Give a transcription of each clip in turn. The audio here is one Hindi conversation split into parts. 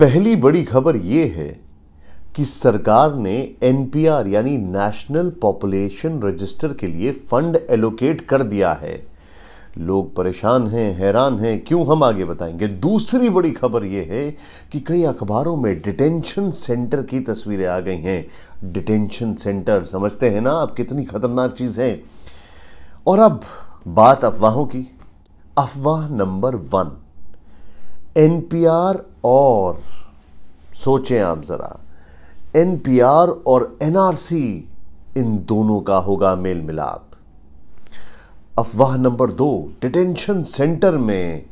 पहली बड़ी खबर यह है कि सरकार ने एनपीआर यानी नेशनल पॉपुलेशन रजिस्टर के लिए फंड एलोकेट कर दिया है लोग परेशान हैं हैरान हैं क्यों हम आगे बताएंगे दूसरी बड़ी खबर यह है कि कई अखबारों में डिटेंशन सेंटर की तस्वीरें आ गई हैं डिटेंशन सेंटर समझते हैं ना आप कितनी खतरनाक चीज़ है और अब बात अफवाहों की अफवाह नंबर वन आर और सोचें आप ज़रा आर और सी इन दोनों का होगा मेल मिलाप अफवाह नंबर दो डिटेंशन सेंटर में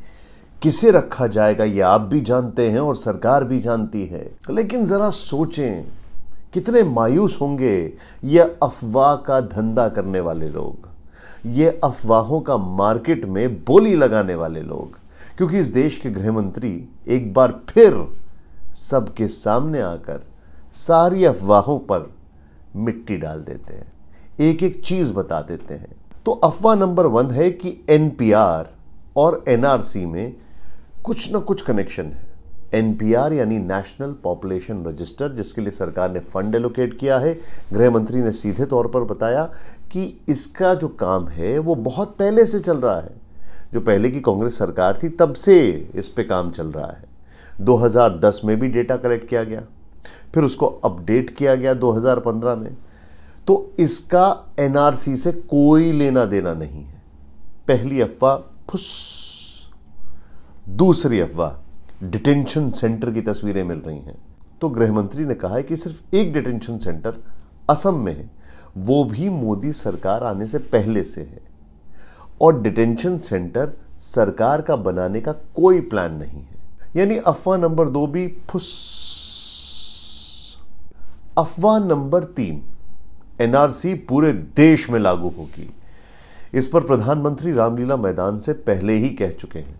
किसे रखा जाएगा यह आप भी जानते हैं और सरकार भी जानती है लेकिन ज़रा सोचें कितने मायूस होंगे यह अफवाह का धंधा करने वाले लोग ये अफवाहों का मार्केट में बोली लगाने वाले लोग क्योंकि इस देश के गृहमंत्री एक बार फिर सबके सामने आकर सारी अफवाहों पर मिट्टी डाल देते हैं एक एक चीज बता देते हैं तो अफवाह नंबर वन है कि एनपीआर और एनआरसी में कुछ ना कुछ कनेक्शन है एनपीआर यानी नेशनल पॉपुलेशन रजिस्टर जिसके लिए सरकार ने फंड एलोकेट किया है गृह मंत्री ने सीधे तौर पर बताया कि इसका जो काम है वो बहुत पहले से चल रहा है जो पहले की कांग्रेस सरकार थी तब से इस पे काम चल रहा है 2010 में भी डेटा कलेक्ट किया गया फिर उसको अपडेट किया गया 2015 में तो इसका एनआरसी से कोई लेना देना नहीं है पहली अफवाह फुस दूसरी अफवाह डिटेंशन सेंटर की तस्वीरें मिल रही हैं तो गृहमंत्री ने कहा है कि सिर्फ एक डिटेंशन सेंटर असम में है वो भी मोदी सरकार आने से पहले से है और डिटेंशन सेंटर सरकार का बनाने का कोई प्लान नहीं है यानी अफवाह नंबर दो भी फुस अफवाह नंबर तीन एनआरसी पूरे देश में लागू होगी इस पर प्रधानमंत्री रामलीला मैदान से पहले ही कह चुके हैं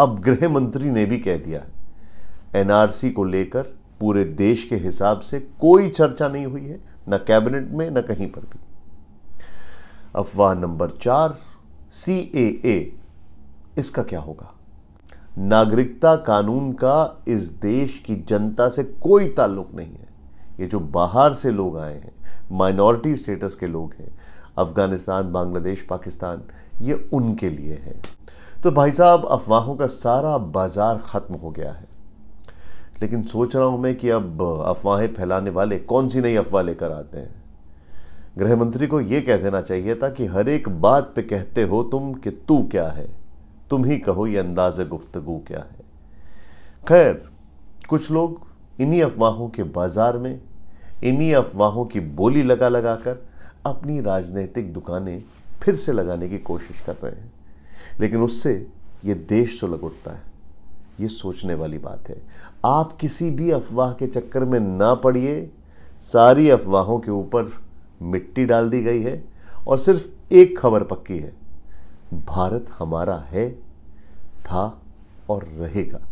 अब गृह मंत्री ने भी कह दिया है एनआरसी को लेकर पूरे देश के हिसाब से कोई चर्चा नहीं हुई है न कैबिनेट में न कहीं पर भी अफवाह नंबर चार सी ए ए इसका क्या होगा नागरिकता कानून का इस देश की जनता से कोई ताल्लुक नहीं है ये जो बाहर से लोग आए हैं माइनॉरिटी स्टेटस के लोग हैं अफ़गानिस्तान बांग्लादेश पाकिस्तान ये उनके लिए है तो भाई साहब अफवाहों का सारा बाज़ार ख़त्म हो गया है लेकिन सोच रहा हूं मैं कि अब अफवाहें फैलाने वाले कौन सी नई अफवाह लेकर आते हैं गृह मंत्री को यह कह देना चाहिए था कि हर एक बात पे कहते हो तुम कि तू क्या है तुम ही कहो ये अंदाज गुफ्तगु क्या है खैर कुछ लोग इन्हीं अफवाहों के बाजार में इन्हीं अफवाहों की बोली लगा लगा कर अपनी राजनीतिक दुकानें फिर से लगाने की कोशिश कर रहे हैं लेकिन उससे ये देश तो लग उठता है ये सोचने वाली बात है आप किसी भी अफवाह के चक्कर में ना पड़िए सारी अफवाहों के ऊपर मिट्टी डाल दी गई है और सिर्फ एक खबर पक्की है भारत हमारा है था और रहेगा